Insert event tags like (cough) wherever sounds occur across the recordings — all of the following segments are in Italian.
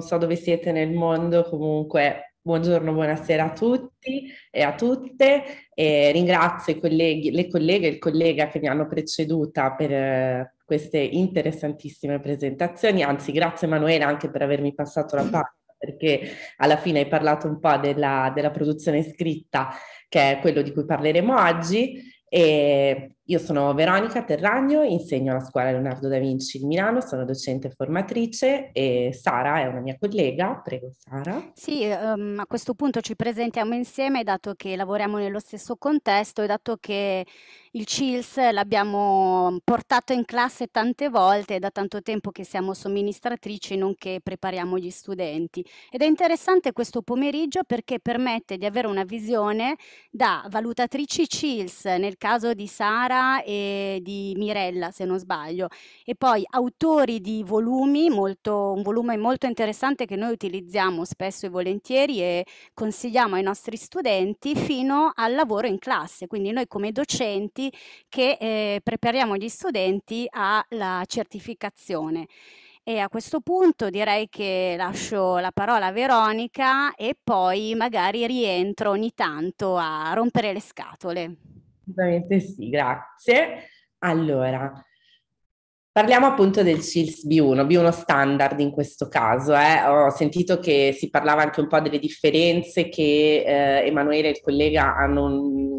non so dove siete nel mondo, comunque buongiorno, buonasera a tutti e a tutte. E ringrazio i colleghi, le colleghe e il collega che mi hanno preceduta per eh, queste interessantissime presentazioni. Anzi, grazie Emanuela anche per avermi passato la parte perché alla fine hai parlato un po' della, della produzione scritta, che è quello di cui parleremo oggi, e io sono Veronica Terragno, insegno alla scuola Leonardo da Vinci di Milano, sono docente e formatrice e Sara è una mia collega, prego Sara. Sì, um, a questo punto ci presentiamo insieme dato che lavoriamo nello stesso contesto e dato che il CILS l'abbiamo portato in classe tante volte, è da tanto tempo che siamo somministratrici nonché prepariamo gli studenti. Ed è interessante questo pomeriggio perché permette di avere una visione da valutatrici CILS nel caso di Sara Luca e di Mirella, se non sbaglio, e poi autori di volumi, molto, un volume molto interessante che noi utilizziamo spesso e volentieri e consigliamo ai nostri studenti fino al lavoro in classe, quindi noi come docenti che eh, prepariamo gli studenti alla certificazione. E a questo punto direi che lascio la parola a Veronica e poi magari rientro ogni tanto a rompere le scatole. Assolutamente sì, grazie. Allora, Parliamo appunto del CILS B1, B1 standard in questo caso. Eh. Ho sentito che si parlava anche un po' delle differenze che eh, Emanuele e il collega hanno,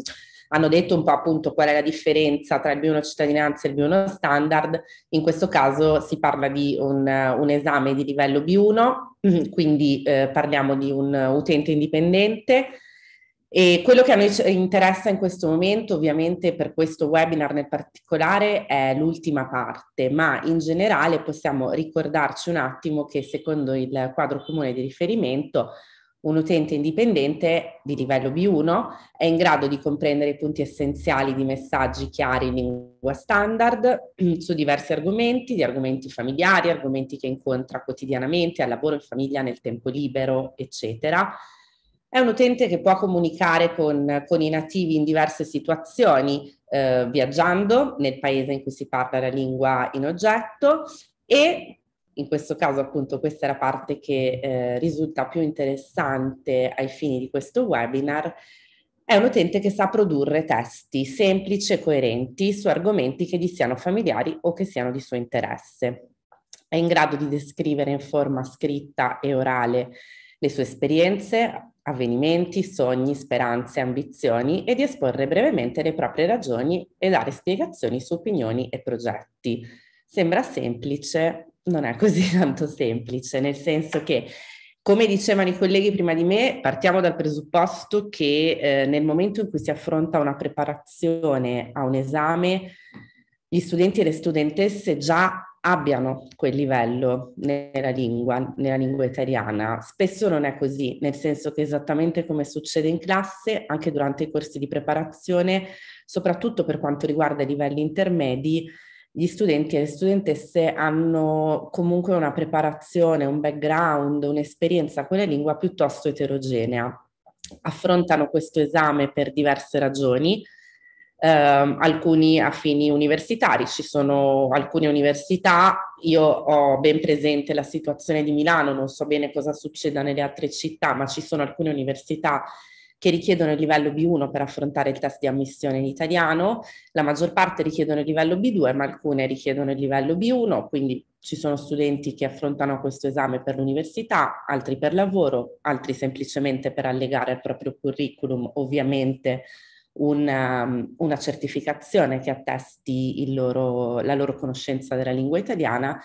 hanno, detto un po' appunto qual è la differenza tra il B1 cittadinanza e il B1 standard. In questo caso si parla di un, un esame di livello B1, (clears throat) quindi eh, parliamo di un utente indipendente e quello che a noi interessa in questo momento, ovviamente per questo webinar nel particolare, è l'ultima parte, ma in generale possiamo ricordarci un attimo che secondo il quadro comune di riferimento un utente indipendente di livello B1 è in grado di comprendere i punti essenziali di messaggi chiari in lingua standard (clears throat) su diversi argomenti, di argomenti familiari, argomenti che incontra quotidianamente al lavoro, in famiglia, nel tempo libero, eccetera è un utente che può comunicare con, con i nativi in diverse situazioni, eh, viaggiando nel paese in cui si parla la lingua in oggetto e in questo caso appunto questa è la parte che eh, risulta più interessante ai fini di questo webinar, è un utente che sa produrre testi semplici e coerenti su argomenti che gli siano familiari o che siano di suo interesse. È in grado di descrivere in forma scritta e orale le sue esperienze, avvenimenti, sogni, speranze, ambizioni e di esporre brevemente le proprie ragioni e dare spiegazioni su opinioni e progetti. Sembra semplice, non è così (laughs) tanto semplice, nel senso che, come dicevano i colleghi prima di me, partiamo dal presupposto che eh, nel momento in cui si affronta una preparazione a un esame, gli studenti e le studentesse già abbiano quel livello nella lingua, nella lingua italiana. Spesso non è così, nel senso che esattamente come succede in classe, anche durante i corsi di preparazione, soprattutto per quanto riguarda i livelli intermedi, gli studenti e le studentesse hanno comunque una preparazione, un background, un'esperienza con la lingua piuttosto eterogenea. Affrontano questo esame per diverse ragioni, ehm, alcuni affini universitari. Ci sono alcune università, io ho ben presente la situazione di Milano, non so bene cosa succeda nelle altre città, ma ci sono alcune università che richiedono il livello B1 per affrontare il test di ammissione in italiano, la maggior parte richiedono il livello B2, ma alcune richiedono il livello B1, quindi ci sono studenti che affrontano questo esame per l'università, altri per lavoro, altri semplicemente per allegare al proprio curriculum, ovviamente una, una certificazione che attesti loro, la loro conoscenza della lingua italiana,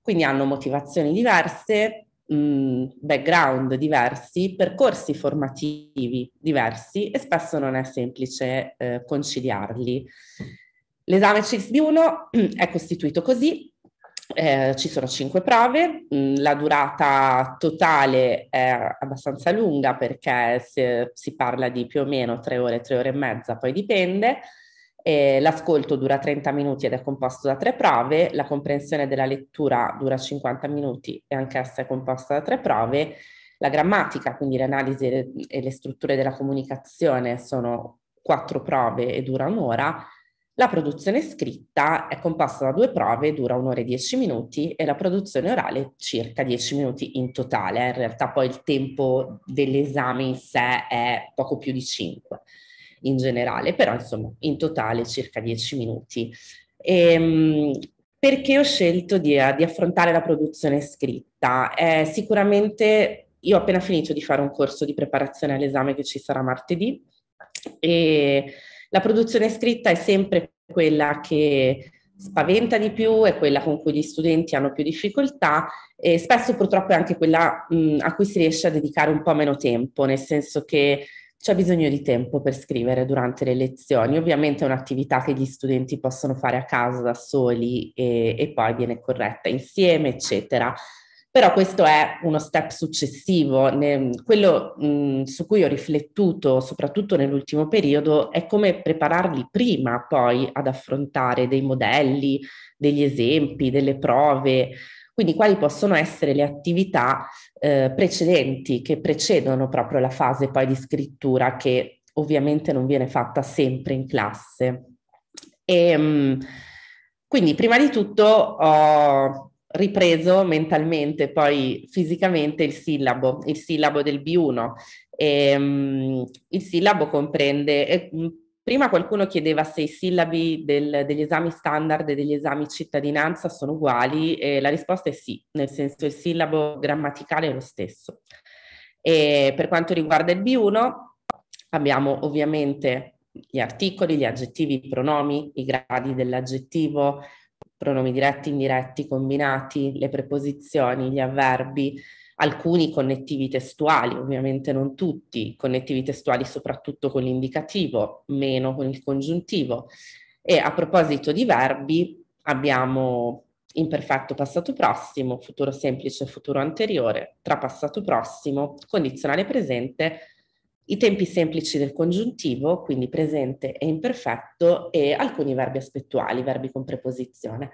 quindi hanno motivazioni diverse, mh, mm, background diversi, percorsi formativi diversi e spesso non è semplice eh, conciliarli. L'esame CXB1 (clears throat) è costituito così, eh, ci sono cinque prove, mm, la durata totale è abbastanza lunga perché se, si parla di più o meno tre ore, tre ore e mezza, poi dipende. Eh, l'ascolto dura 30 minuti ed è composto da tre prove, la comprensione della lettura dura 50 minuti e anch'essa è composta da tre prove, la grammatica, quindi l'analisi e le strutture della comunicazione sono quattro prove e dura un'ora la produzione scritta è composta da due prove, dura un'ora e dieci minuti e la produzione orale circa dieci minuti in totale. In realtà poi il tempo dell'esame in sé è poco più di cinque in generale, però insomma in totale circa dieci minuti. E, ehm, perché ho scelto di, eh, di affrontare la produzione scritta? Eh, sicuramente io ho appena finito di fare un corso di preparazione all'esame che ci sarà martedì e la produzione scritta è sempre quella che spaventa di più, è quella con cui gli studenti hanno più difficoltà e spesso purtroppo è anche quella mh, a cui si riesce a dedicare un po' meno tempo, nel senso che c'è bisogno di tempo per scrivere durante le lezioni. Ovviamente è un'attività che gli studenti possono fare a casa da soli e, e poi viene corretta insieme, eccetera. Però questo è uno step successivo. Quello mh, mm, su cui ho riflettuto, soprattutto nell'ultimo periodo, è come prepararli prima poi ad affrontare dei modelli, degli esempi, delle prove. Quindi quali possono essere le attività eh, precedenti che precedono proprio la fase poi di scrittura che ovviamente non viene fatta sempre in classe. E, ehm, mh, quindi prima di tutto ho ripreso mentalmente poi fisicamente il sillabo, il sillabo del B1. E, um, il sillabo comprende, eh, prima qualcuno chiedeva se i sillabi del, degli esami standard e degli esami cittadinanza sono uguali, e la risposta è sì, nel senso il sillabo grammaticale è lo stesso. E per quanto riguarda il B1 abbiamo ovviamente gli articoli, gli aggettivi, i pronomi, i gradi dell'aggettivo, pronomi diretti, indiretti, combinati, le preposizioni, gli avverbi, alcuni connettivi testuali, ovviamente non tutti, connettivi testuali soprattutto con l'indicativo, meno con il congiuntivo. E a proposito di verbi, abbiamo imperfetto passato prossimo, futuro semplice, futuro anteriore, trapassato prossimo, condizionale presente, i tempi semplici del congiuntivo, quindi presente e imperfetto, e alcuni verbi aspettuali, verbi con preposizione.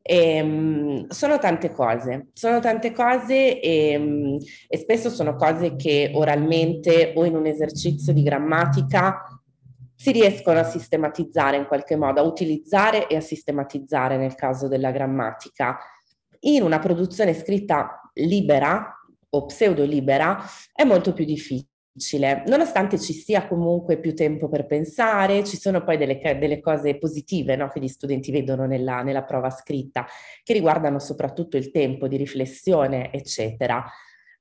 E, ehm, sono tante cose, sono tante cose e, ehm, e spesso sono cose che oralmente o in un esercizio di grammatica si riescono a sistematizzare in qualche modo, a utilizzare e a sistematizzare nel caso della grammatica. In una produzione scritta libera o pseudolibera è molto più difficile nonostante ci sia comunque più tempo per pensare, ci sono poi delle, delle cose positive no, che gli studenti vedono nella, nella, prova scritta, che riguardano soprattutto il tempo di riflessione, eccetera.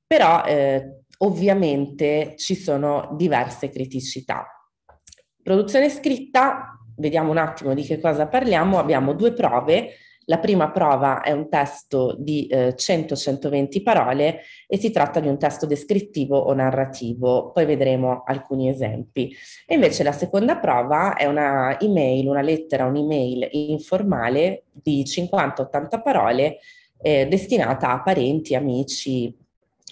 Però eh, ovviamente ci sono diverse criticità. Produzione scritta, vediamo un attimo di che cosa parliamo, abbiamo due prove la prima prova è un testo di eh, 100-120 parole e si tratta di un testo descrittivo o narrativo, poi vedremo alcuni esempi. E invece la seconda prova è una email, una lettera, un'email informale di 50-80 parole eh, destinata a parenti, amici,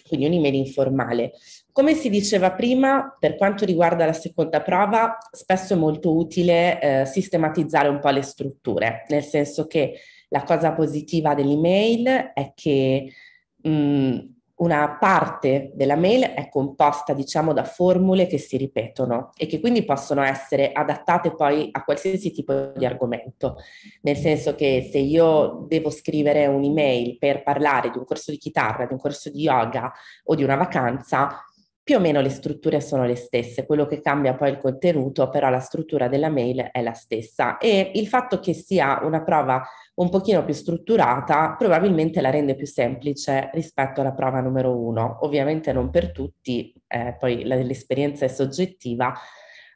quindi un'email informale. Come si diceva prima, per quanto riguarda la seconda prova, spesso è molto utile eh, sistematizzare un po' le strutture, nel senso che la cosa positiva dell'email è che mh, mm, una parte della mail è composta, diciamo, da formule che si ripetono e che quindi possono essere adattate poi a qualsiasi tipo di argomento. Nel senso che se io devo scrivere un'email per parlare di un corso di chitarra, di un corso di yoga o di una vacanza, più o meno le strutture sono le stesse, quello che cambia poi il contenuto, però la struttura della mail è la stessa e il fatto che sia una prova un pochino più strutturata probabilmente la rende più semplice rispetto alla prova numero uno. Ovviamente non per tutti, eh, poi l'esperienza è soggettiva,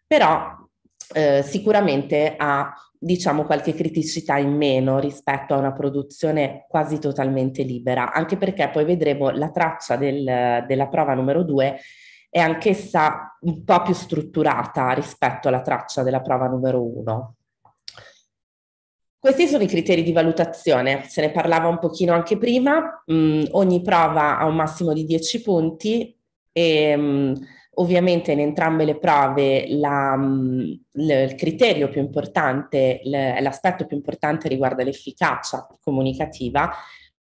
però eh, sicuramente ha diciamo qualche criticità in meno rispetto a una produzione quasi totalmente libera, anche perché poi vedremo la traccia del, della prova numero due è anch'essa un po' più strutturata rispetto alla traccia della prova numero uno. Questi sono i criteri di valutazione, se ne parlava un pochino anche prima, mh, mm, ogni prova ha un massimo di 10 punti e mh, mm, Ovviamente in entrambe le prove la, mm, il criterio più importante, l'aspetto più importante riguarda l'efficacia comunicativa.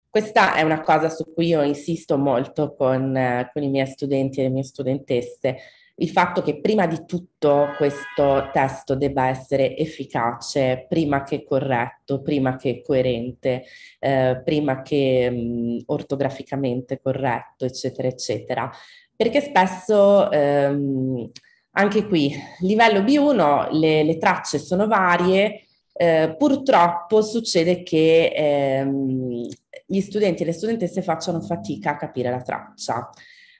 Questa è una cosa su cui io insisto molto con, con i miei studenti e le mie studentesse, il fatto che prima di tutto questo testo debba essere efficace, prima che corretto, prima che coerente, eh, prima che mh, mm, ortograficamente corretto, eccetera, eccetera perché spesso ehm, anche qui, livello B1, le, le tracce sono varie, eh, purtroppo succede che ehm, gli studenti e le studentesse facciano fatica a capire la traccia.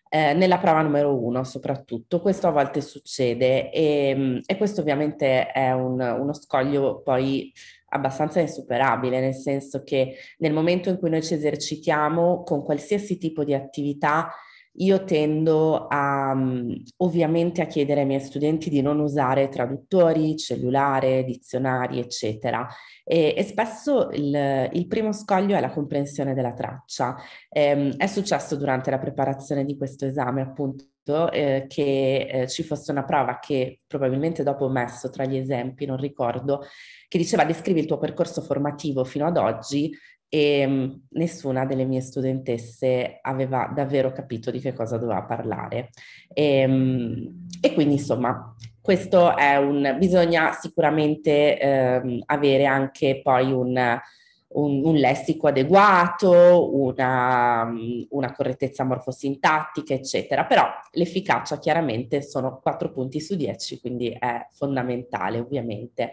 Eh, nella prova numero uno soprattutto, questo a volte succede e, ehm, e questo ovviamente è un, uno scoglio poi abbastanza insuperabile, nel senso che nel momento in cui noi ci esercitiamo con qualsiasi tipo di attività io tendo a, mm, ovviamente a chiedere ai miei studenti di non usare traduttori, cellulare, dizionari, eccetera. E, e spesso il, il, primo scoglio è la comprensione della traccia. Ehm, è successo durante la preparazione di questo esame, appunto. Eh, che eh, ci fosse una prova che probabilmente dopo ho messo tra gli esempi, non ricordo, che diceva descrivi il tuo percorso formativo fino ad oggi e ehm, nessuna delle mie studentesse aveva davvero capito di che cosa doveva parlare. E, ehm, e quindi insomma, questo è un, bisogna sicuramente eh, avere anche poi un, un, un lessico adeguato, una, una, correttezza morfosintattica, eccetera. Però l'efficacia chiaramente sono 4 punti su 10, quindi è fondamentale ovviamente.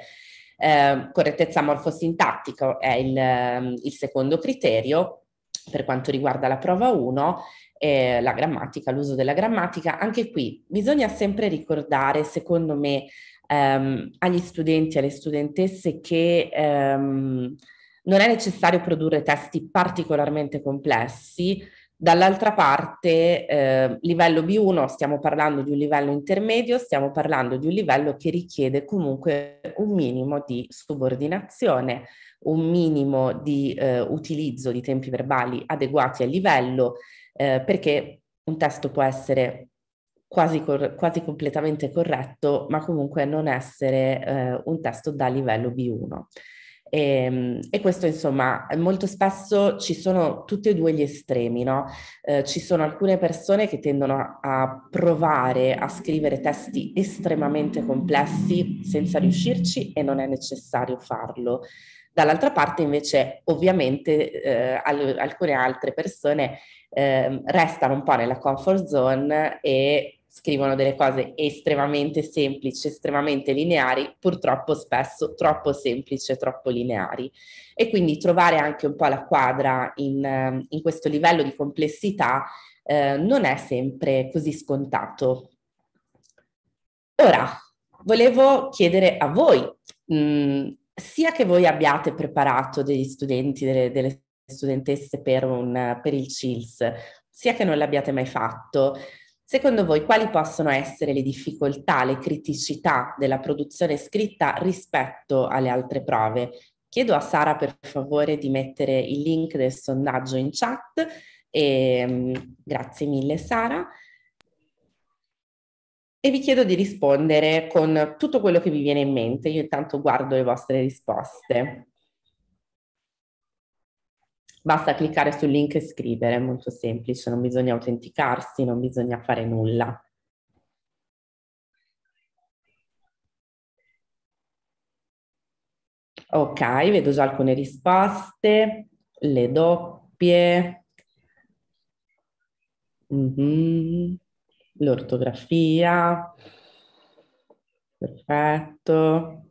Ehm, correttezza morfosintattica è il, ehm, il secondo criterio per quanto riguarda la prova 1 eh, la grammatica, l'uso della grammatica, anche qui bisogna sempre ricordare, secondo me, ehm, agli studenti e alle studentesse che ehm, non è necessario produrre testi particolarmente complessi, Dall'altra parte, eh, livello B1, stiamo parlando di un livello intermedio, stiamo parlando di un livello che richiede comunque un minimo di subordinazione, un minimo di eh, utilizzo di tempi verbali adeguati al livello, eh, perché un testo può essere quasi, cor- quasi completamente corretto, ma comunque non essere eh, un testo da livello B1. E, ehm, e, questo insomma molto spesso ci sono tutti e due gli estremi, no? Eh, ci sono alcune persone che tendono a provare a scrivere testi estremamente complessi senza riuscirci e non è necessario farlo. Dall'altra parte invece ovviamente eh, al- alcune altre persone eh, restano un po' nella comfort zone e scrivono delle cose estremamente semplici, estremamente lineari, purtroppo spesso troppo semplici e troppo lineari. E quindi trovare anche un po' la quadra in, eh, in questo livello di complessità eh, non è sempre così scontato. Ora, volevo chiedere a voi, mh, mm, sia che voi abbiate preparato degli studenti, delle, delle studentesse per, un, per il CILS, sia che non l'abbiate mai fatto, Secondo voi quali possono essere le difficoltà, le criticità della produzione scritta rispetto alle altre prove? Chiedo a Sara per favore di mettere il link del sondaggio in chat. E, ehm, grazie mille Sara. E vi chiedo di rispondere con tutto quello che vi viene in mente. Io intanto guardo le vostre risposte. Basta cliccare sul link e scrivere, è molto semplice, non bisogna autenticarsi, non bisogna fare nulla. Ok, vedo già alcune risposte, le doppie, mm -hmm. l'ortografia, perfetto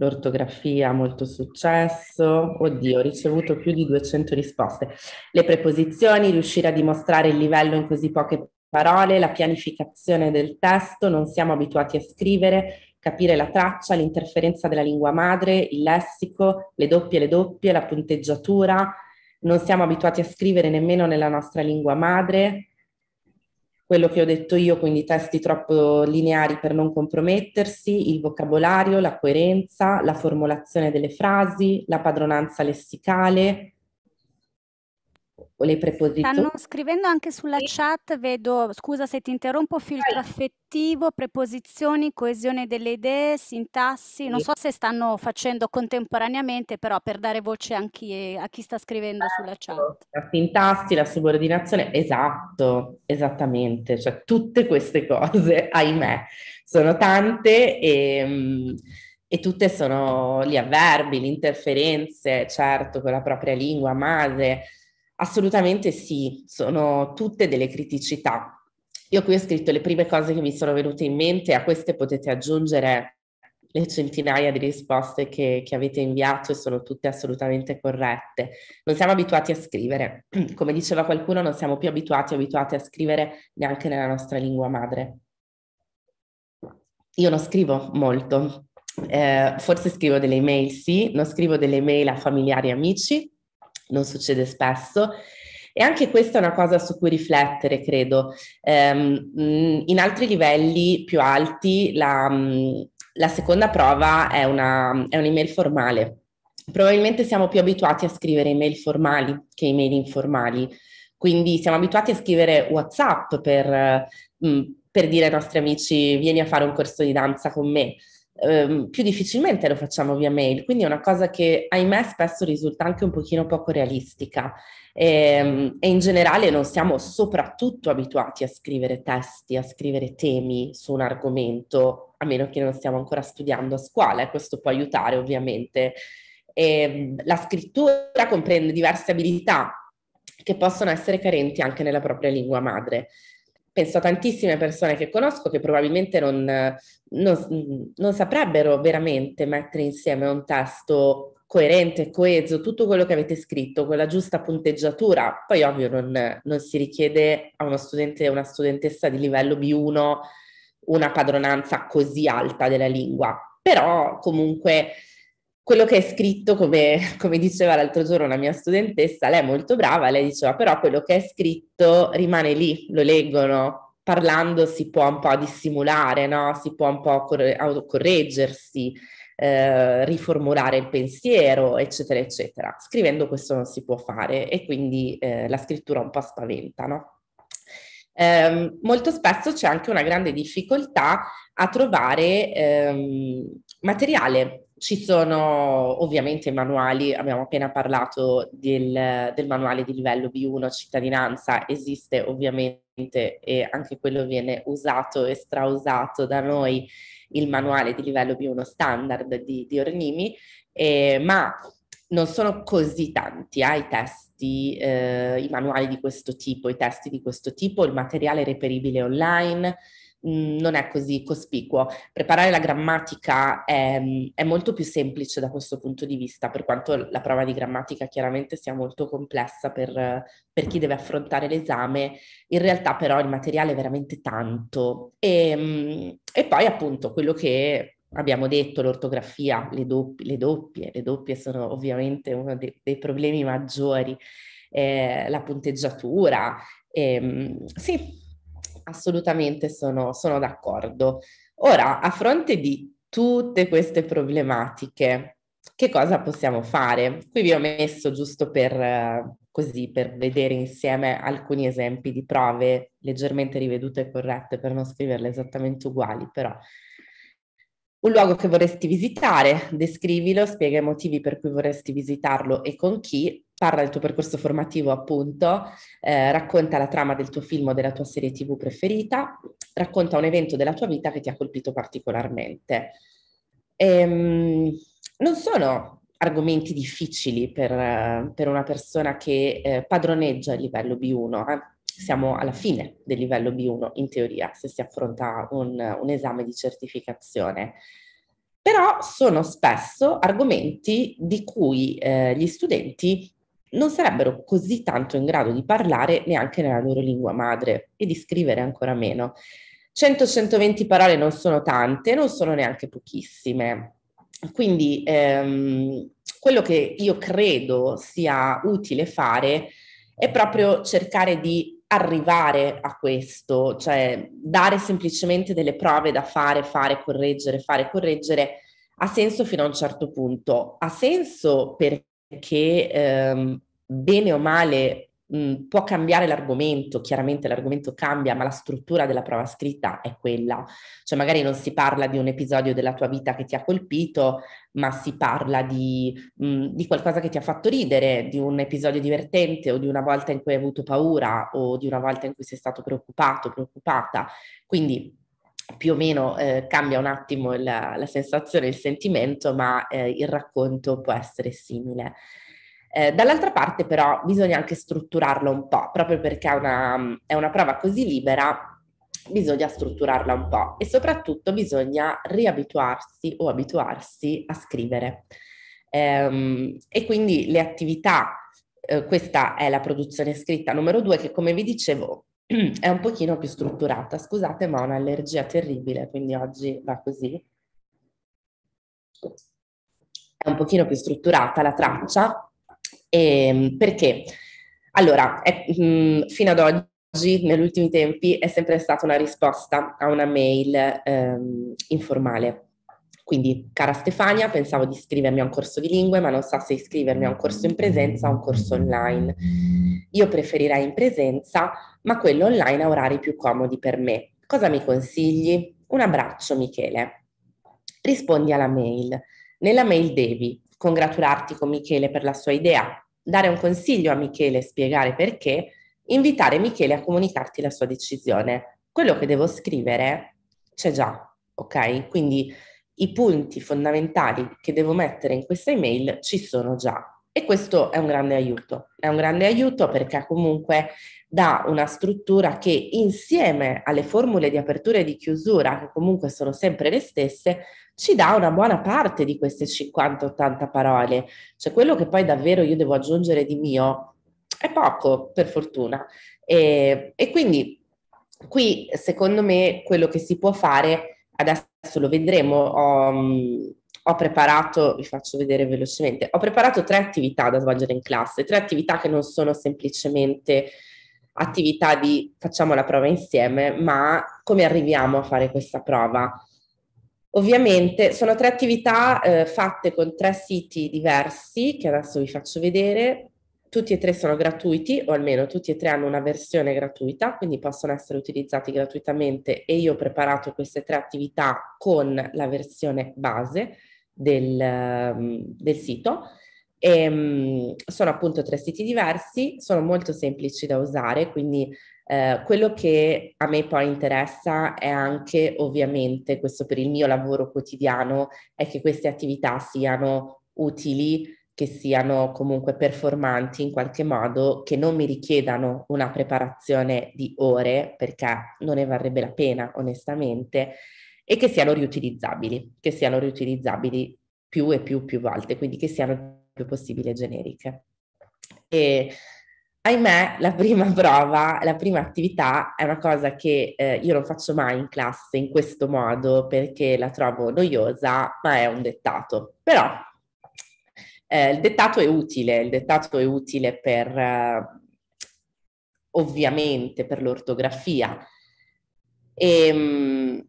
l'ortografia molto successo, oddio, ho ricevuto più di 200 risposte, le preposizioni, riuscire a dimostrare il livello in così poche parole, la pianificazione del testo, non siamo abituati a scrivere, capire la traccia, l'interferenza della lingua madre, il lessico, le doppie, le doppie, la punteggiatura, non siamo abituati a scrivere nemmeno nella nostra lingua madre, quello che ho detto io, quindi testi troppo lineari per non compromettersi, il vocabolario, la coerenza, la formulazione delle frasi, la padronanza lessicale, o le preposizioni. Stanno scrivendo anche sulla sì. chat, vedo, scusa se ti interrompo, filtro Vai. affettivo, preposizioni, coesione delle idee, sintassi, sì. non so se stanno facendo contemporaneamente, però per dare voce anche a chi sta scrivendo esatto. sulla chat. La sintassi, la subordinazione, esatto, esattamente, cioè tutte queste cose, (laughs) ahimè, sono tante e ehm, e tutte sono gli avverbi, le interferenze, certo, con la propria lingua madre, Assolutamente sì, sono tutte delle criticità. Io qui ho scritto le prime cose che mi sono venute in mente, a queste potete aggiungere le centinaia di risposte che, che, avete inviato e sono tutte assolutamente corrette. Non siamo abituati a scrivere, (clears throat) come diceva qualcuno, non siamo più abituati, abituati a scrivere neanche nella nostra lingua madre. Io non scrivo molto, eh, forse scrivo delle email, sì, non scrivo delle email a familiari e amici, non succede spesso. E anche questa è una cosa su cui riflettere, credo. Um, in altri livelli più alti la, la seconda prova è, una, è un'email formale. Probabilmente siamo più abituati a scrivere email formali che email informali. Quindi siamo abituati a scrivere WhatsApp per, mm, per dire ai nostri amici vieni a fare un corso di danza con me ehm, più difficilmente lo facciamo via mail, quindi è una cosa che ahimè spesso risulta anche un pochino poco realistica e, ehm, e in generale non siamo soprattutto abituati a scrivere testi, a scrivere temi su un argomento, a meno che non stiamo ancora studiando a scuola e questo può aiutare ovviamente. E, ehm, la scrittura comprende diverse abilità che possono essere carenti anche nella propria lingua madre penso a tantissime persone che conosco che probabilmente non, non, non, saprebbero veramente mettere insieme un testo coerente, coeso, tutto quello che avete scritto, quella giusta punteggiatura. Poi ovvio non, non si richiede a uno studente o una studentessa di livello B1 una padronanza così alta della lingua, però comunque quello che è scritto, come, come, diceva l'altro giorno una mia studentessa, lei è molto brava, lei diceva però quello che è scritto rimane lì, lo leggono, parlando si può un po' dissimulare, no? si può un po' cor- autocorreggersi, eh, riformulare il pensiero, eccetera, eccetera. Scrivendo questo non si può fare e quindi eh, la scrittura un po' spaventa, no? Eh, molto spesso c'è anche una grande difficoltà a trovare ehm, materiale ci sono ovviamente manuali, abbiamo appena parlato del, del manuale di livello B1 cittadinanza, esiste ovviamente e anche quello viene usato e strausato da noi, il manuale di livello B1 standard di, di Ornimi, eh, ma non sono così tanti eh, i testi, eh, i manuali di questo tipo, i testi di questo tipo, il materiale reperibile online, Mm, non è così cospicuo. Preparare la grammatica è, mm, è, molto più semplice da questo punto di vista, per quanto la prova di grammatica chiaramente sia molto complessa per, per chi deve affrontare l'esame, in realtà però il materiale è veramente tanto. E, mm, e poi appunto quello che abbiamo detto, l'ortografia, le, doppi, le, doppie, le doppie sono ovviamente uno dei, dei problemi maggiori, eh, la punteggiatura. Eh, sì, Assolutamente sono, sono d'accordo. Ora, a fronte di tutte queste problematiche, che cosa possiamo fare? Qui vi ho messo giusto per, così, per vedere insieme alcuni esempi di prove leggermente rivedute e corrette per non scriverle esattamente uguali, però un luogo che vorresti visitare, descrivilo, spiega i motivi per cui vorresti visitarlo e con chi, parla del tuo percorso formativo, appunto, eh, racconta la trama del tuo film o della tua serie TV preferita, racconta un evento della tua vita che ti ha colpito particolarmente. Ehm, non sono argomenti difficili per, per una persona che eh, padroneggia il livello B1. Eh? Siamo alla fine del livello B1 in teoria, se si affronta un, un esame di certificazione però sono spesso argomenti di cui eh, gli studenti non sarebbero così tanto in grado di parlare neanche nella loro lingua madre e di scrivere ancora meno. 100-120 parole non sono tante, non sono neanche pochissime. Quindi ehm, quello che io credo sia utile fare è proprio cercare di arrivare a questo, cioè dare semplicemente delle prove da fare, fare, correggere, fare, correggere, ha senso fino a un certo punto. Ha senso perché che ehm, bene o male mh, può cambiare l'argomento, chiaramente l'argomento cambia, ma la struttura della prova scritta è quella. Cioè magari non si parla di un episodio della tua vita che ti ha colpito, ma si parla di, mh, di qualcosa che ti ha fatto ridere, di un episodio divertente o di una volta in cui hai avuto paura o di una volta in cui sei stato preoccupato, preoccupata. Quindi più o meno eh, cambia un attimo la, la, sensazione, il sentimento, ma eh, il racconto può essere simile. Eh, dall'altra parte però bisogna anche strutturarlo un po', proprio perché è una, è una prova così libera, bisogna strutturarla un po' e soprattutto bisogna riabituarsi o abituarsi a scrivere. Ehm, e quindi le attività, eh, questa è la produzione scritta numero due che come vi dicevo è un pochino più strutturata. Scusate, ma ho un'allergia terribile, quindi oggi va così. È un pochino più strutturata la traccia, ehm, perché? Allora, è, mh, mm, fino ad oggi oggi, negli ultimi tempi, è sempre stata una risposta a una mail ehm, informale. Quindi, cara Stefania, pensavo di iscrivermi a un corso di lingue, ma non so se iscrivermi a un corso in presenza o a un corso online. Io preferirei in presenza, ma quello online ha orari più comodi per me. Cosa mi consigli? Un abbraccio, Michele. Rispondi alla mail. Nella mail devi congratularti con Michele per la sua idea, dare un consiglio a Michele e spiegare perché, invitare Michele a comunicarti la sua decisione. Quello che devo scrivere c'è già, ok? Quindi i punti fondamentali che devo mettere in questa email ci sono già. E questo è un grande aiuto, è un grande aiuto perché comunque dà una struttura che insieme alle formule di apertura e di chiusura, che comunque sono sempre le stesse, ci dà una buona parte di queste 50-80 parole. Cioè quello che poi davvero io devo aggiungere di mio è poco, per fortuna. E, e quindi qui secondo me quello che si può fare è adesso lo vedremo, ho, mm, ho preparato, vi faccio vedere velocemente, ho preparato tre attività da svolgere in classe, tre attività che non sono semplicemente attività di facciamo la prova insieme, ma come arriviamo a fare questa prova. Ovviamente sono tre attività eh, fatte con tre siti diversi che adesso vi faccio vedere tutti e tre sono gratuiti, o almeno tutti e tre hanno una versione gratuita, quindi possono essere utilizzati gratuitamente e io ho preparato queste tre attività con la versione base del, mm, del sito. E, ehm, sono appunto tre siti diversi, sono molto semplici da usare, quindi eh, quello che a me poi interessa è anche ovviamente, questo per il mio lavoro quotidiano, è che queste attività siano utili che siano comunque performanti in qualche modo, che non mi richiedano una preparazione di ore, perché non ne varrebbe la pena, onestamente, e che siano riutilizzabili, che siano riutilizzabili più e più più volte, quindi che siano il più possibile generiche. E ahimè, (laughs) la prima prova, la prima attività è una cosa che eh, io non faccio mai in classe in questo modo perché la trovo noiosa, ma è un dettato. Però eh, il dettato è utile, il dettato è utile per, eh, ovviamente, per l'ortografia. E, ehm,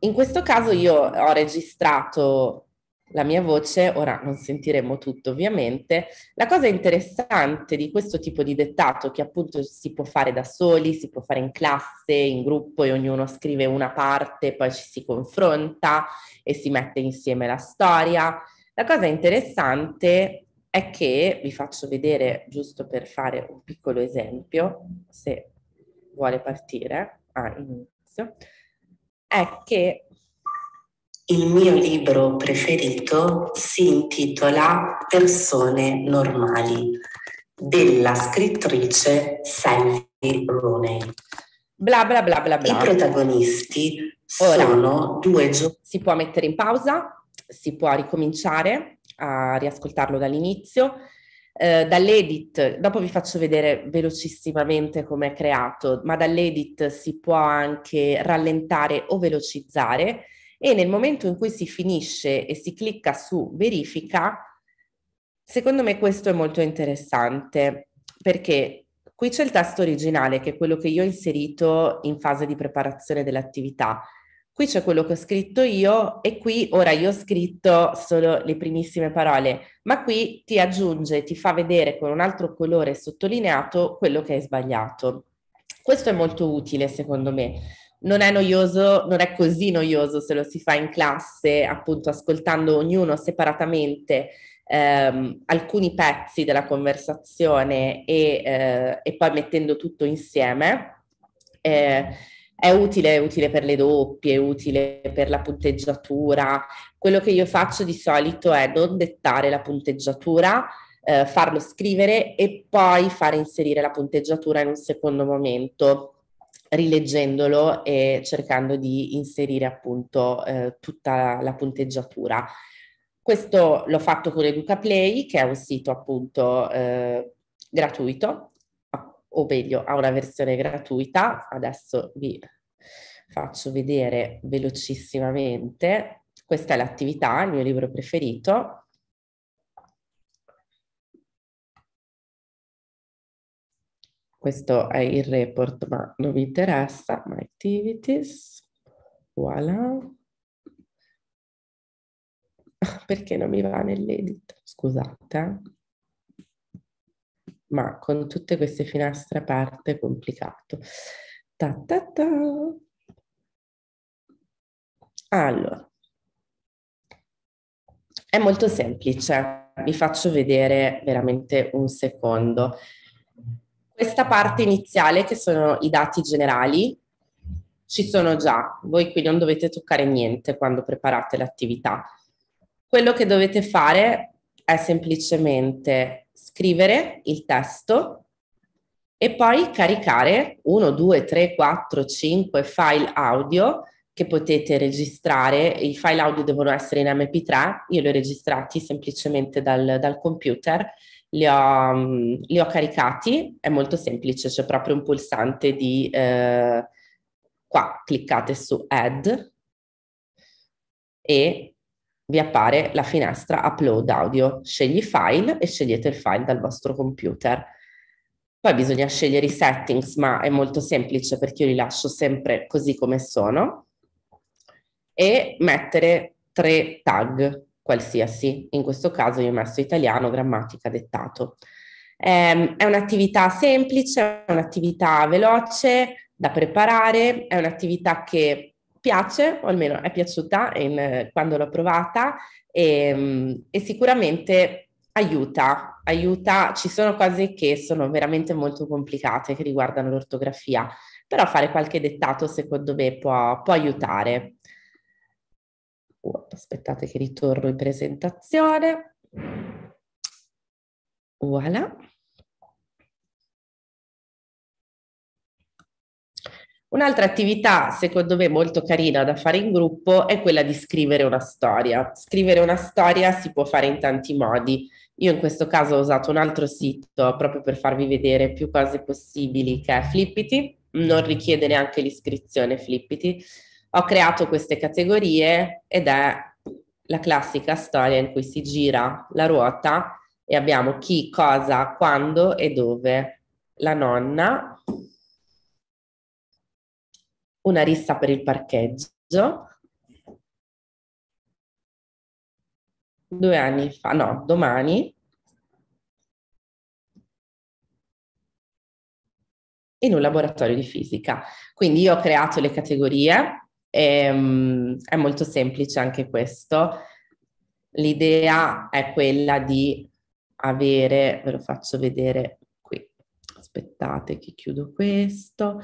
in questo caso io ho registrato la mia voce, ora non sentiremo tutto ovviamente. La cosa interessante di questo tipo di dettato, che appunto si può fare da soli, si può fare in classe, in gruppo e ognuno scrive una parte, poi ci si confronta e si mette insieme la storia, la cosa interessante è che, vi faccio vedere giusto per fare un piccolo esempio, se vuole partire, ah, inizio, è che il mio libro preferito si intitola Persone normali della scrittrice Sally Rooney. Bla bla bla bla bla. I protagonisti Ora, sono due giovani. Si può mettere in pausa? si può ricominciare a riascoltarlo dall'inizio. Eh, dall'edit, dopo vi faccio vedere velocissimamente come è creato, ma dall'edit si può anche rallentare o velocizzare e nel momento in cui si finisce e si clicca su verifica, secondo me questo è molto interessante perché qui c'è il testo originale che è quello che io ho inserito in fase di preparazione dell'attività qui c'è quello che ho scritto io e qui ora io ho scritto solo le primissime parole, ma qui ti aggiunge, ti fa vedere con un altro colore sottolineato quello che hai sbagliato. Questo è molto utile secondo me. Non è noioso, non è così noioso se lo si fa in classe, appunto ascoltando ognuno separatamente ehm, alcuni pezzi della conversazione e, eh, e poi mettendo tutto insieme. Eh, è utile, è utile per le doppie, è utile per la punteggiatura. Quello che io faccio di solito è non dettare la punteggiatura, eh, farlo scrivere e poi fare inserire la punteggiatura in un secondo momento rileggendolo e cercando di inserire appunto eh, tutta la punteggiatura. Questo l'ho fatto con EducaPlay, che è un sito appunto eh, gratuito o meglio ha una versione gratuita, adesso vi faccio vedere velocissimamente, questa è l'attività, il mio libro preferito, questo è il report ma non mi interessa, my activities, voilà. Ah, perché non mi va nell'edit? Scusate. Eh ma con tutte queste finestre aperte è complicato. Ta ta ta. Allora, è molto semplice, vi faccio vedere veramente un secondo. Questa parte iniziale che sono i dati generali ci sono già, voi qui non dovete toccare niente quando preparate l'attività. Quello che dovete fare è semplicemente scrivere il testo e poi caricare 1, 2, 3, 4, 5 file audio che potete registrare. I file audio devono essere in MP3, io li ho registrati semplicemente dal, dal computer, li ho, mm, li ho, caricati, è molto semplice, c'è proprio un pulsante di eh, qua, cliccate su Add e vi appare la finestra Upload Audio. Scegli file e scegliete il file dal vostro computer. Poi bisogna scegliere i settings, ma è molto semplice perché io li lascio sempre così come sono. E mettere tre tag qualsiasi. In questo caso io ho messo italiano, grammatica, dettato. Ehm, è un'attività semplice, è un'attività veloce da preparare, è un'attività che piace, o almeno è piaciuta in, eh, quando l'ho provata, e, ehm, e sicuramente aiuta, aiuta. Ci sono cose che sono veramente molto complicate che riguardano l'ortografia, però fare qualche dettato secondo me può, può aiutare. Uh, aspettate che ritorno in presentazione. Voilà. Un'altra attività, secondo me, molto carina da fare in gruppo è quella di scrivere una storia. Scrivere una storia si può fare in tanti modi. Io in questo caso ho usato un altro sito proprio per farvi vedere più cose possibili che è Flippity, non richiede neanche l'iscrizione Flippity. Ho creato queste categorie ed è la classica storia in cui si gira la ruota e abbiamo chi, cosa, quando e dove. La nonna, una rissa per il parcheggio. Due anni fa, no, domani. In un laboratorio di fisica. Quindi io ho creato le categorie, e, um, è molto semplice anche questo. L'idea è quella di avere, ve lo faccio vedere qui, aspettate che chiudo questo,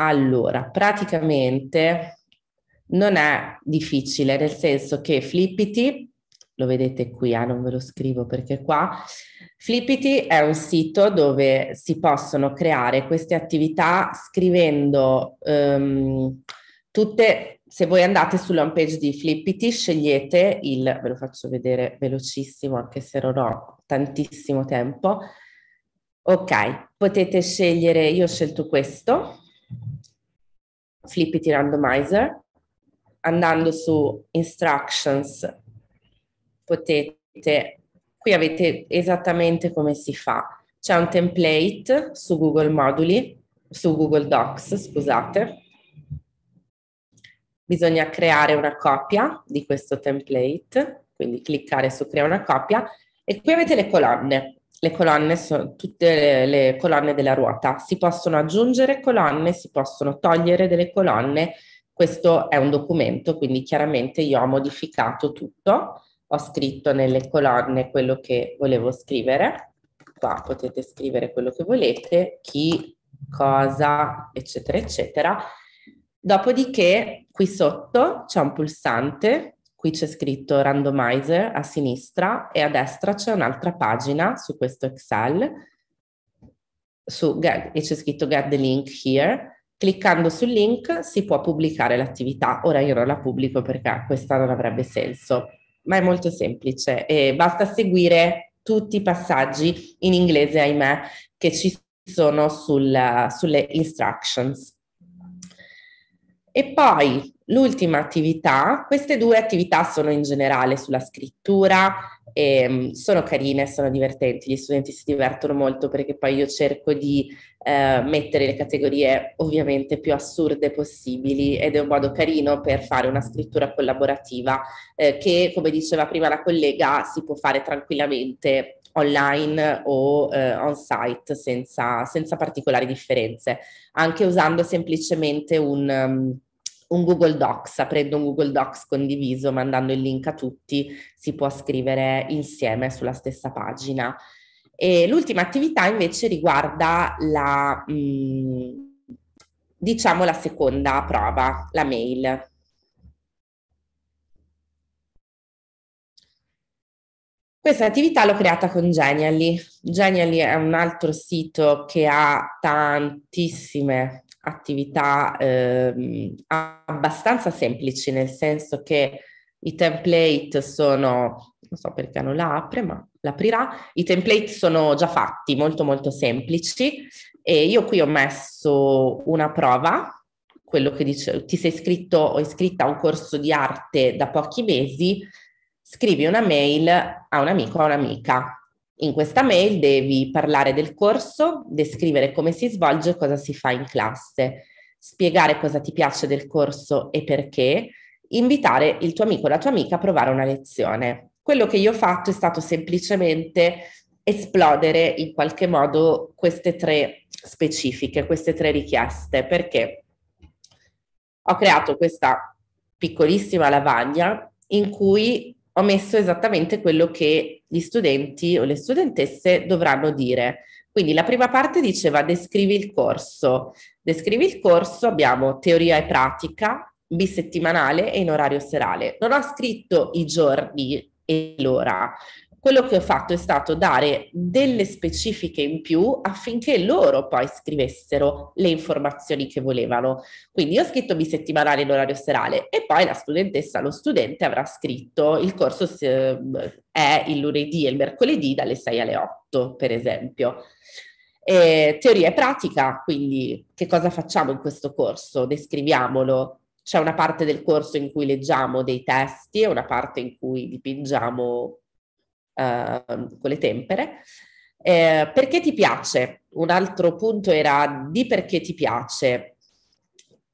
allora, praticamente non è difficile, nel senso che Flippity, lo vedete qui, ah, non ve lo scrivo perché qua, Flippity è un sito dove si possono creare queste attività scrivendo um, tutte, se voi andate sulla homepage di Flippity scegliete il, ve lo faccio vedere velocissimo anche se non ho tantissimo tempo, ok, potete scegliere, io ho scelto questo, Flippity Randomizer, andando su Instructions potete, qui avete esattamente come si fa. C'è un template su Google Moduli, su Google Docs, scusate. Bisogna creare una copia di questo template, quindi cliccare su crea una copia e qui avete le colonne le colonne sono tutte le, le colonne della ruota, si possono aggiungere colonne, si possono togliere delle colonne, questo è un documento, quindi chiaramente io ho modificato tutto, ho scritto nelle colonne quello che volevo scrivere, qua potete scrivere quello che volete, chi, cosa, eccetera, eccetera. Dopodiché qui sotto c'è un pulsante Qui c'è scritto randomizer a sinistra e a destra c'è un'altra pagina su questo Excel su get, e c'è scritto get the link here. Cliccando sul link si può pubblicare l'attività. Ora io non la pubblico perché questa non avrebbe senso, ma è molto semplice e basta seguire tutti i passaggi in inglese, ahimè, che ci sono sul, sulle instructions. E poi l'ultima attività, queste due attività sono in generale sulla scrittura, e, ehm, sono carine, sono divertenti, gli studenti si divertono molto perché poi io cerco di eh, mettere le categorie ovviamente più assurde possibili ed è un modo carino per fare una scrittura collaborativa eh, che, come diceva prima la collega, si può fare tranquillamente online o eh, on site senza, senza, particolari differenze, anche usando semplicemente un, um, un, Google Docs, aprendo un Google Docs condiviso, mandando il link a tutti, si può scrivere insieme sulla stessa pagina. E l'ultima attività invece riguarda la, mh, mm, diciamo la seconda prova, la mail. Questa attività l'ho creata con Genially. Genially è un altro sito che ha tantissime attività eh, abbastanza semplici, nel senso che i template sono, non so perché non la apre, ma l'aprirà. I template sono già fatti, molto molto semplici e io qui ho messo una prova, quello che dice, ti sei iscritto o iscritta a un corso di arte da pochi mesi scrivi una mail a un amico o a un'amica. In questa mail devi parlare del corso, descrivere come si svolge e cosa si fa in classe, spiegare cosa ti piace del corso e perché, invitare il tuo amico o la tua amica a provare una lezione. Quello che io ho fatto è stato semplicemente esplodere in qualche modo queste tre specifiche, queste tre richieste, perché ho creato questa piccolissima lavagna in cui ho messo esattamente quello che gli studenti o le studentesse dovranno dire. Quindi la prima parte diceva descrivi il corso. Descrivi il corso, abbiamo teoria e pratica, bisettimanale e in orario serale. Non ho scritto i giorni e l'ora, quello che ho fatto è stato dare delle specifiche in più affinché loro poi scrivessero le informazioni che volevano. Quindi ho scritto bisettimanale in orario serale e poi la studentessa, lo studente avrà scritto il corso eh, è il lunedì e il mercoledì dalle 6 alle 8, per esempio. E teoria e pratica, quindi che cosa facciamo in questo corso? Descriviamolo, c'è una parte del corso in cui leggiamo dei testi e una parte in cui dipingiamo con ehm, le tempere. Eh, perché ti piace? Un altro punto era di perché ti piace.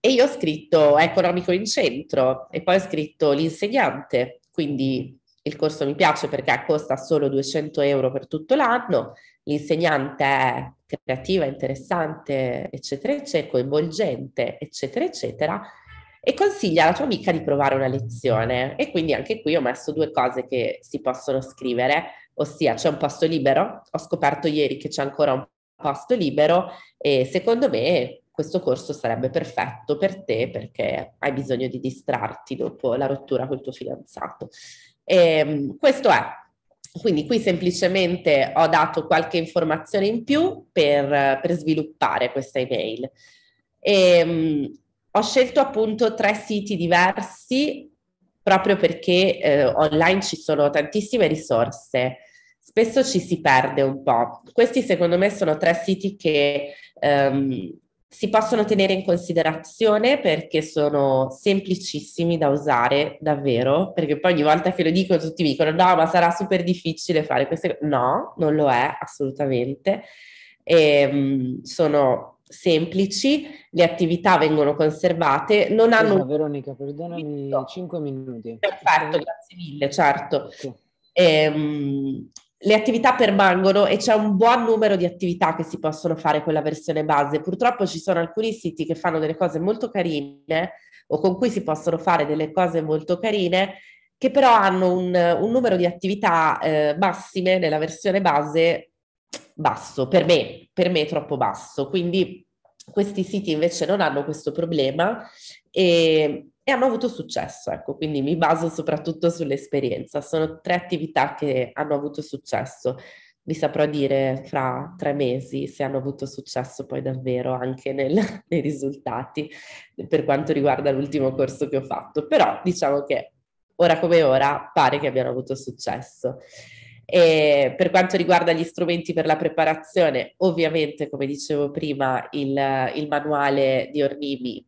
E io ho scritto economico in centro e poi ho scritto l'insegnante, quindi il corso mi piace perché costa solo 200 euro per tutto l'anno, l'insegnante è creativa, interessante, eccetera, eccetera, coinvolgente, eccetera, eccetera, e consiglia alla tua amica di provare una lezione. E quindi anche qui ho messo due cose che si possono scrivere, ossia c'è un posto libero, ho scoperto ieri che c'è ancora un posto libero e secondo me questo corso sarebbe perfetto per te perché hai bisogno di distrarti dopo la rottura col tuo fidanzato. E, ehm, questo è. Quindi qui semplicemente ho dato qualche informazione in più per, per sviluppare questa email. E, ehm, ho scelto appunto tre siti diversi proprio perché eh, online ci sono tantissime risorse. Spesso ci si perde un po'. Questi secondo me sono tre siti che ehm, si possono tenere in considerazione perché sono semplicissimi da usare davvero, perché poi ogni volta che lo dico tutti mi dicono no, ma sarà super difficile fare queste cose. No, non lo è assolutamente. E, ehm, mh, sono semplici, le attività vengono conservate, non sì, hanno... Veronica, perdonami 5 minuti. Perfetto, grazie mille, certo. Sì. Ehm, le attività permangono e c'è un buon numero di attività che si possono fare con la versione base. Purtroppo ci sono alcuni siti che fanno delle cose molto carine o con cui si possono fare delle cose molto carine che però hanno un, un numero di attività eh, massime nella versione base basso, per me, per me troppo basso. Quindi questi siti invece non hanno questo problema e, e hanno avuto successo, ecco, quindi mi baso soprattutto sull'esperienza. Sono tre attività che hanno avuto successo. Vi saprò dire fra tre mesi se hanno avuto successo poi davvero anche nel, (laughs) nei risultati per quanto riguarda l'ultimo corso che ho fatto, però diciamo che ora come ora pare che abbiano avuto successo. E per quanto riguarda gli strumenti per la preparazione, ovviamente, come dicevo prima, il, il manuale di Ornimi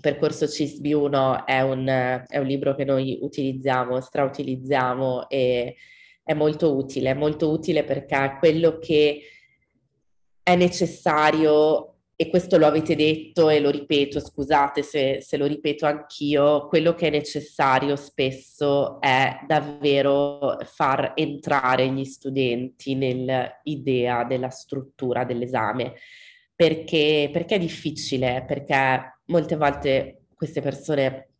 Percorso CISB 1 è un, è un, libro che noi utilizziamo, strautilizziamo e è molto utile, è molto utile perché quello che è necessario e questo lo avete detto e lo ripeto, scusate se, se lo ripeto anch'io, quello che è necessario spesso è davvero far entrare gli studenti nell'idea della struttura dell'esame, perché, perché è difficile, perché molte volte queste persone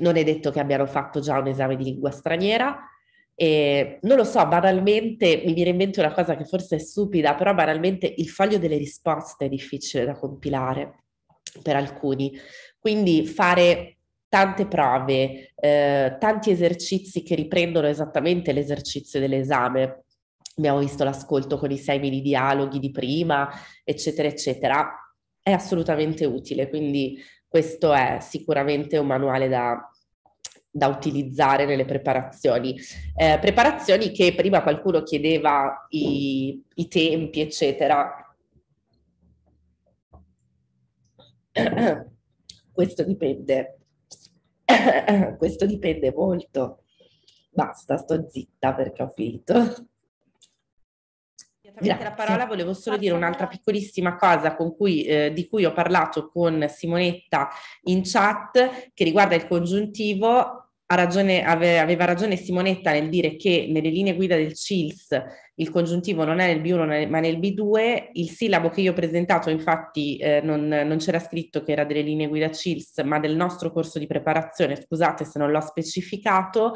non è detto che abbiano fatto già un esame di lingua straniera, e non lo so, banalmente mi viene in mente una cosa che forse è stupida, però banalmente il foglio delle risposte è difficile da compilare per alcuni. Quindi fare tante prove, eh, tanti esercizi che riprendono esattamente l'esercizio dell'esame. Abbiamo visto l'ascolto con i sei mini dialoghi di prima, eccetera, eccetera. È assolutamente utile, quindi questo è sicuramente un manuale da, da utilizzare nelle preparazioni. Eh, preparazioni che prima qualcuno chiedeva i, i tempi, eccetera. (clears throat) Questo dipende, (clears throat) questo dipende molto. Basta, sto zitta perché ho finito direttamente Grazie. la parola, volevo solo dire un'altra piccolissima cosa con cui, eh, di cui ho parlato con Simonetta in chat che riguarda il congiuntivo. Ha Ragione, aveva ragione Simonetta nel dire che nelle linee guida del CILS il congiuntivo non è nel B1 ma nel B2, il sillabo che io ho presentato infatti eh, non, non, c'era scritto che era delle linee guida CILS ma del nostro corso di preparazione, scusate se non l'ho specificato,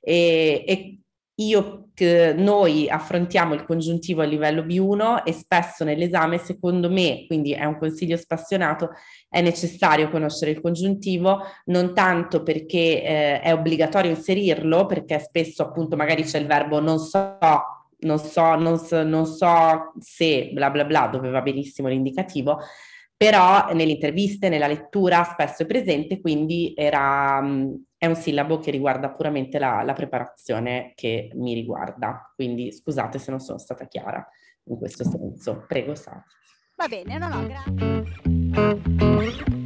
e, e io, eh, noi affrontiamo il congiuntivo a livello B1 e spesso nell'esame, secondo me, quindi è un consiglio spassionato, è necessario conoscere il congiuntivo, non tanto perché eh, è obbligatorio inserirlo, perché spesso appunto magari c'è il verbo non so, non so, non so, non so se bla bla bla, dove va benissimo l'indicativo, però nelle interviste, nella lettura spesso è presente, quindi era è un sillabo che riguarda puramente la, la preparazione che mi riguarda, quindi scusate se non sono stata chiara in questo senso. Prego, Sati. Va bene, no, no, grazie.